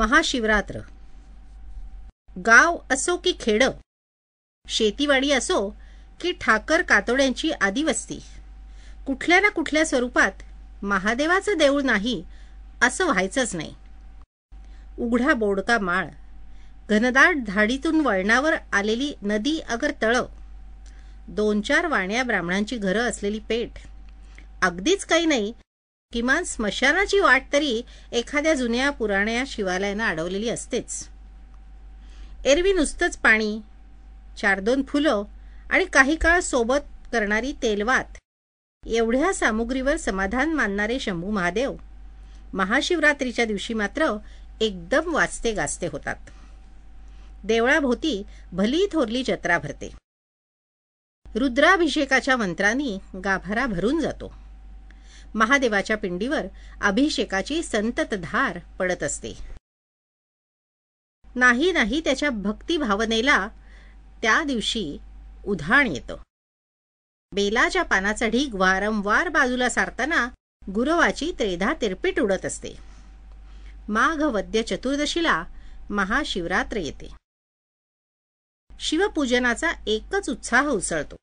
महाशिवरात्र गाव असो की खेड शेतीवाडी असो की ठाकर कातोड्यांची आदिवस्ती कुठल्या ना कुठल्या स्वरूपात महादेवाचं देऊळ नाही असं व्हायचंच नाही उघडा बोडका माळ घनदाट धाडीतून वळणावर आलेली नदी अगर तळ दोन चार वाण्या ब्राह्मणांची घरं असलेली पेठ अगदीच काही नाही किमान स्मशानाची वाट तरी एखाद्या जुन्या पुराण्या शिवालयानं अडवलेली असतेच एरवी नुसतंच पाणी चार दोन फुलं आणि काही काळ सोबत करणारी तेलवात एवढ्या सामुग्रीवर समाधान मानणारे शंभू महादेव महाशिवरात्रीच्या दिवशी मात्र एकदम वाचते गाजते होतात देवळाभोवती भली थोरली जत्रा भरते रुद्राभिषेकाच्या मंत्रांनी गाभारा भरून जातो महादेवाच्या पिंडीवर अभिषेकाची संततधार पडत असते नाही नाही त्याच्या भक्ती भावनेला त्या दिवशी उधाण येतं बेलाच्या पानाचा ढीग वारंवार बाजूला सारताना गुरवाची त्रेधा तिरपीट उडत असते माघ वद्य चतुर्दशीला महाशिवरात्र येते शिवपूजनाचा एकच उत्साह उसळतो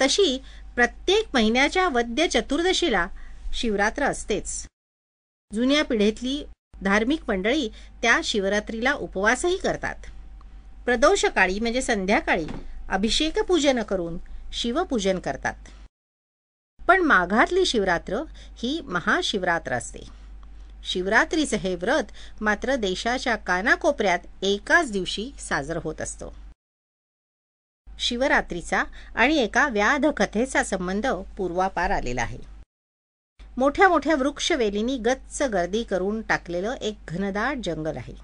तशी प्रत्येक महिन्याच्या वद्य चतुर्दशीला शिवरात्र असतेच जुन्या पिढीतली धार्मिक मंडळी त्या शिवरात्रीला उपवासही करतात प्रदोषकाळी म्हणजे संध्याकाळी अभिषेक पूजन करून शिवपूजन करतात पण माघातली शिवरात्र ही महाशिवरात्र असते शिवरात्रीचं हे व्रत मात्र देशाच्या कानाकोपऱ्यात एकाच दिवशी साजरं होत असतं शिवरात्रीचा आणि एका व्याध कथेचा संबंध पूर्वापार आलेला आहे मोठ्या मोठ्या वृक्षवेलींनी गच्च गर्दी करून टाकलेलं एक घनदाट जंगल आहे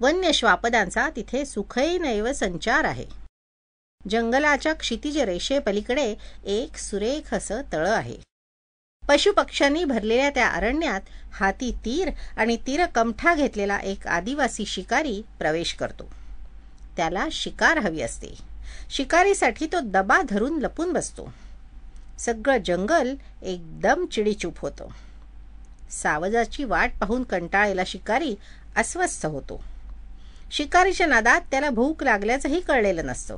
वन्य श्वापदांचा तिथे सुखैनैव संचार आहे जंगलाच्या क्षितिज रेषेपलीकडे एक सुरेख असं तळ आहे पशुपक्ष्यांनी भरलेल्या त्या अरण्यात हाती तीर आणि कमठा घेतलेला एक आदिवासी शिकारी प्रवेश करतो त्याला शिकार हवी असते शिकारीसाठी तो दबा धरून लपून बसतो सगळं जंगल एकदम चिडीचूप होतं सावजाची वाट पाहून कंटाळलेला शिकारी अस्वस्थ होतो शिकारीच्या नादात त्याला भूक लागल्याचंही कळलेलं नसतं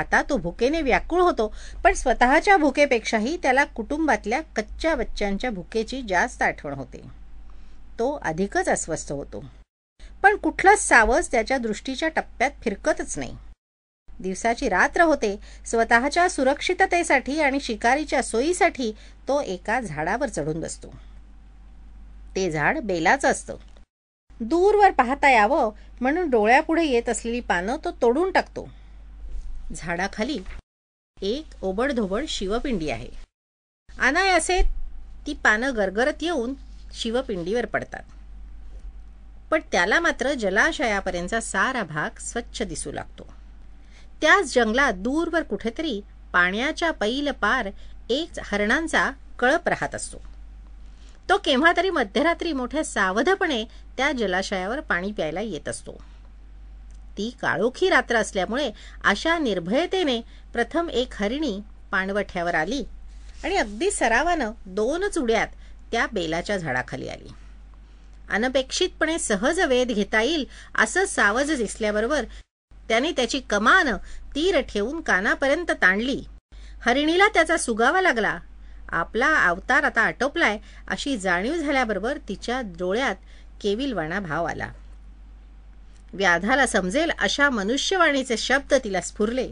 आता तो भुकेने व्याकुळ होतो पण स्वतःच्या भुकेपेक्षाही त्याला कुटुंबातल्या कच्च्या बच्च्यांच्या भुकेची जास्त आठवण होते तो अधिकच अस्वस्थ होतो पण कुठलाच सावज त्याच्या दृष्टीच्या टप्प्यात फिरकतच नाही दिवसाची रात्र होते स्वतःच्या सुरक्षिततेसाठी आणि शिकारीच्या सोयीसाठी तो एका झाडावर चढून बसतो ते झाड बेलाचं असतं दूरवर पाहता यावं म्हणून डोळ्यापुढे येत असलेली पानं तो तोडून टाकतो झाडाखाली एक ओबडधोबड शिवपिंडी आहे असे ती पानं गरगरत येऊन शिवपिंडीवर पडतात पण त्याला मात्र जलाशयापर्यंतचा सारा भाग स्वच्छ दिसू लागतो त्याच जंगलात दूरवर कुठेतरी पाण्याच्या पैल पार एक हरणांचा कळप राहत असतो तो केव्हा तरी मध्यरात्री मोठ्या सावधपणे त्या जलाशयावर पाणी प्यायला येत असतो ती काळोखी रात्र असल्यामुळे अशा निर्भयतेने प्रथम एक हरिणी पाणवठ्यावर आली आणि अगदी सरावानं दोनच उड्यात त्या बेलाच्या झाडाखाली आली अनपेक्षितपणे सहज वेध घेता येईल असं सावज दिसल्याबरोबर त्याने त्याची कमान तीर ठेवून कानापर्यंत ताणली हरिणीला त्याचा सुगावा लागला आपला अवतार आता आटोपलाय अशी जाणीव झाल्याबरोबर तिच्या डोळ्यात केविलवाणा भाव आला व्याधाला समजेल अशा मनुष्यवाणीचे शब्द तिला स्फुरले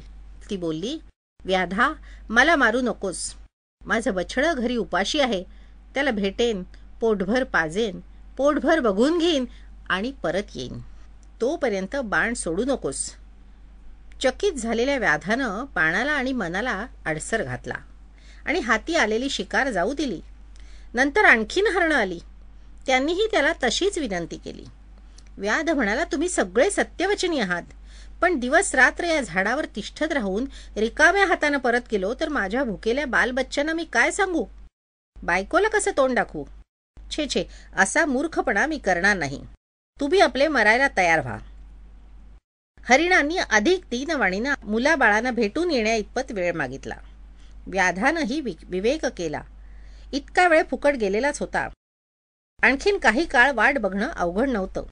ती बोलली व्याधा मला मारू नकोस माझं बछडं घरी उपाशी आहे त्याला भेटेन पोटभर पाजेन पोटभर बघून घेईन आणि परत येईन तोपर्यंत बाण सोडू नकोस चकित झालेल्या व्याधानं बाणाला आणि मनाला अडसर घातला आणि हाती आलेली शिकार जाऊ दिली नंतर आणखीन हरणं आली त्यांनीही त्याला तशीच विनंती केली व्याध म्हणाला तुम्ही सगळे सत्यवचनी आहात पण दिवस रात्र या झाडावर तिष्ठत राहून रिकाम्या हातानं परत गेलो तर माझ्या भुकेल्या बालबच्चांना मी काय सांगू बायकोला कसं तोंड दाखवू छे छे असा मूर्खपणा मी करणार नाही तुम्ही आपले मरायला तयार व्हा हरिणांनी अधिक दीनवाणीनं मुलाबाळांना भेटून येण्या इतपत वेळ मागितला व्याधानंही विवेक केला इतका वेळ फुकट गेलेलाच होता आणखीन काही काळ वाट बघणं अवघड नव्हतं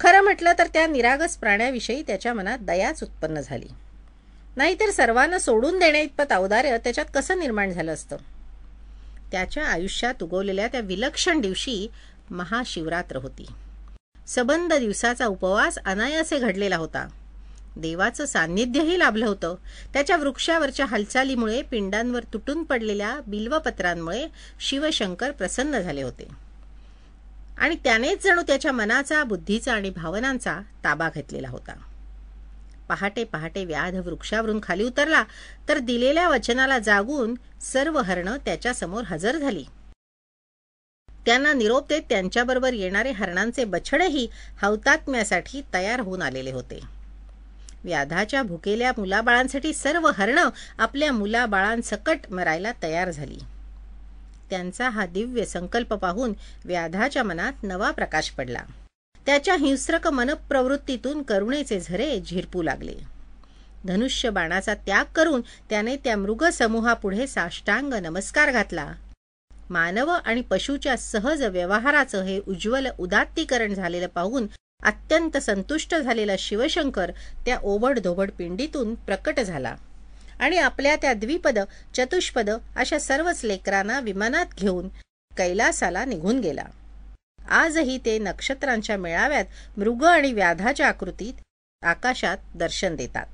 खरं म्हटलं तर त्या निरागस प्राण्याविषयी त्याच्या मनात दयाच उत्पन्न झाली नाहीतर सर्वांना सोडून देण्या इतपत अवदार्य त्याच्यात कसं निर्माण झालं असतं त्याच्या आयुष्यात उगवलेल्या त्या विलक्षण दिवशी महाशिवरात्र होती सबंद दिवसाचा उपवास अनायासे घडलेला होता देवाचं सान्निध्यही लाभलं होतं त्याच्या वृक्षावरच्या हालचालीमुळे पिंडांवर तुटून पडलेल्या बिल्वपत्रांमुळे शिवशंकर प्रसन्न झाले होते आणि त्यानेच जणू त्याच्या मनाचा बुद्धीचा आणि भावनांचा ताबा घेतलेला होता पहाटे पहाटे व्याध वृक्षावरून खाली उतरला तर दिलेल्या वचनाला जागून सर्व हरण त्याच्या समोर हजर झाली त्यांना निरोप देत त्यांच्याबरोबर येणारे हरणांचे बछडही हौतात्म्यासाठी तयार होऊन आलेले होते व्याधाच्या भुकेल्या मुलाबाळांसाठी सर्व हरण आपल्या मुलाबाळांसकट मरायला तयार झाली त्यांचा हा दिव्य संकल्प पाहून व्याधाच्या मनात नवा प्रकाश पडला त्याच्या हिंस्रक मनप्रवृत्तीतून करुणेचे झरे झिरपू लागले धनुष्य बाणाचा त्याग करून त्याने त्या मृग समूहापुढे साष्टांग नमस्कार घातला मानव आणि पशुच्या सहज व्यवहाराचं हे उज्ज्वल उदात्तीकरण झालेलं पाहून अत्यंत संतुष्ट झालेला शिवशंकर त्या ओबडधोबड पिंडीतून प्रकट झाला आणि आपल्या त्या द्विपद चतुष्पद अशा सर्वच लेकरांना विमानात घेऊन कैलासाला निघून गेला आजही ते नक्षत्रांच्या मेळाव्यात मृग आणि व्याधाच्या आकृतीत आकाशात दर्शन देतात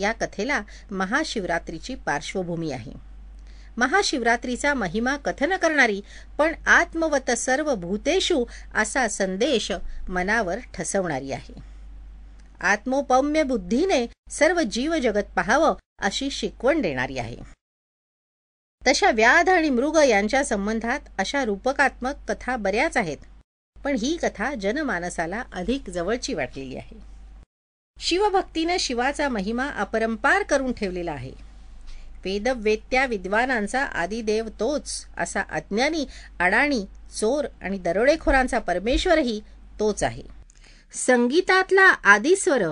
या कथेला महाशिवरात्रीची पार्श्वभूमी आहे महाशिवरात्रीचा महिमा कथन करणारी पण आत्मवत सर्व भूतेषु असा संदेश मनावर ठसवणारी आहे आत्मोपम्य बुद्धीने सर्व जीवजगत पहावं अशी शिकवण देणारी आहे तशा व्याध आणि मृग यांच्या संबंधात अशा रूपकात्मक कथा बऱ्याच आहेत पण ही कथा जनमानसाला अधिक जवळची वाटलेली आहे शिवभक्तीनं शिवाचा महिमा अपरंपार करून ठेवलेला आहे वेदवेत्या विद्वानांचा आदिदेव तोच असा अज्ञानी अडाणी चोर आणि दरोडेखोरांचा परमेश्वरही तोच आहे संगीतातला आदिस्वर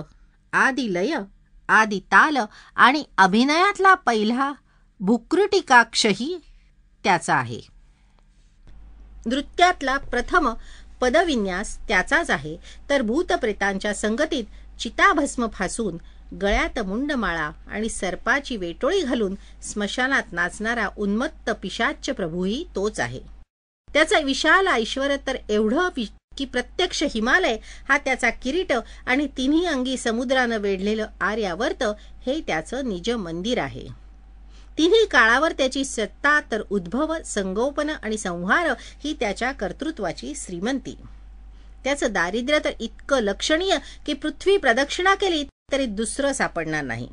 आदिलय ताल आणि अभिनयातला पहिला भुकृटिकाक्षही त्याचा आहे नृत्यातला प्रथम पदविन्यास त्याचाच आहे तर भूतप्रेतांच्या संगतीत चिताभस्म फासून गळ्यात मुंडमाळा आणि सर्पाची वेटोळी घालून स्मशानात नाचणारा उन्मत्त पिशाच प्रभूही तोच आहे त्याचा विशाल ऐश्वर तर एवढं की प्रत्यक्ष हिमालय हा त्याचा किरीट आणि तिन्ही अंगी समुद्रानं वेढलेलं आर्यावर्त हे त्याचं निज मंदिर आहे तिन्ही काळावर त्याची सत्ता तर उद्भव संगोपन आणि संहार ही त्याच्या कर्तृत्वाची श्रीमंती त्याचं दारिद्र्य तर इतकं लक्षणीय की पृथ्वी प्रदक्षिणा केली तरी दुसरं सापडणार नाही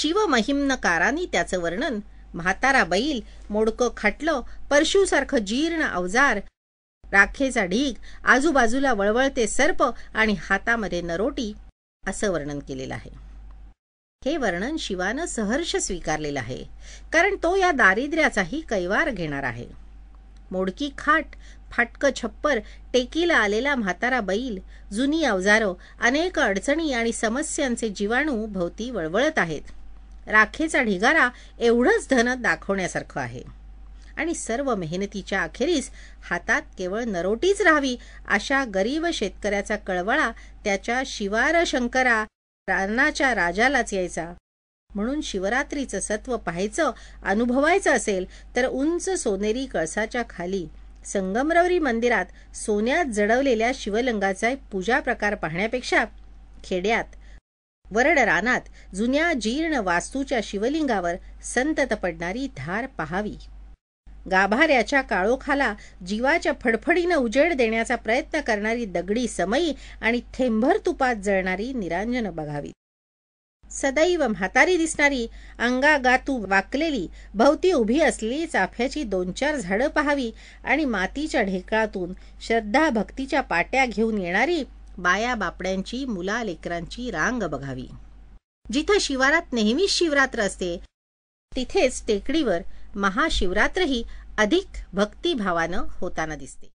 शिवमहिम्नकारांनी त्याचं वर्णन म्हातारा बैल मोडकं खाटलं परशुसारखं जीर्ण अवजार राखेचा ढीग आजूबाजूला वळवळते सर्प आणि हातामध्ये नरोटी असं वर्णन केलेलं आहे हे वर्णन शिवानं सहर्ष स्वीकारलेलं आहे कारण तो या दारिद्र्याचाही कैवार घेणार आहे मोडकी खाट फाटकं छप्पर टेकीला आलेला म्हातारा बैल जुनी अवजारं अनेक अडचणी आणि समस्यांचे जीवाणू भोवती वळवळत आहेत राखेचा ढिगारा एवढंच धन दाखवण्यासारखं आहे आणि सर्व मेहनतीच्या अखेरीस हातात केवळ नरोटीच राहावी अशा गरीब शेतकऱ्याचा कळवळा त्याच्या शिवार शंकरा रानाच्या राजालाच यायचा म्हणून शिवरात्रीचं सत्व पाहायचं अनुभवायचं असेल तर उंच सोनेरी कळसाच्या खाली संगमरवरी मंदिरात सोन्यात जडवलेल्या शिवलिंगाचा पूजा प्रकार पाहण्यापेक्षा खेड्यात वरड रानात जुन्या जीर्ण वास्तूच्या शिवलिंगावर संतत पडणारी धार पहावी गाभाऱ्याच्या काळोखाला जीवाच्या फडफडीनं उजेड देण्याचा प्रयत्न करणारी दगडी समई आणि थेंभर तुपात जळणारी निरांजन बघावी सदैव म्हातारी दिसणारी अंगा गातू वाकलेली भवती उभी असलेली चाफ्याची दोन चार झाडं पाहावी आणि मातीच्या ढेकळातून श्रद्धा भक्तीच्या पाट्या घेऊन येणारी बाया बापड्यांची मुला लेकरांची रांग बघावी जिथं शिवारात नेहमीच शिवरात्र असते तिथेच टेकडीवर महाशिवरात्रही अधिक भक्तिभावानं होताना दिसते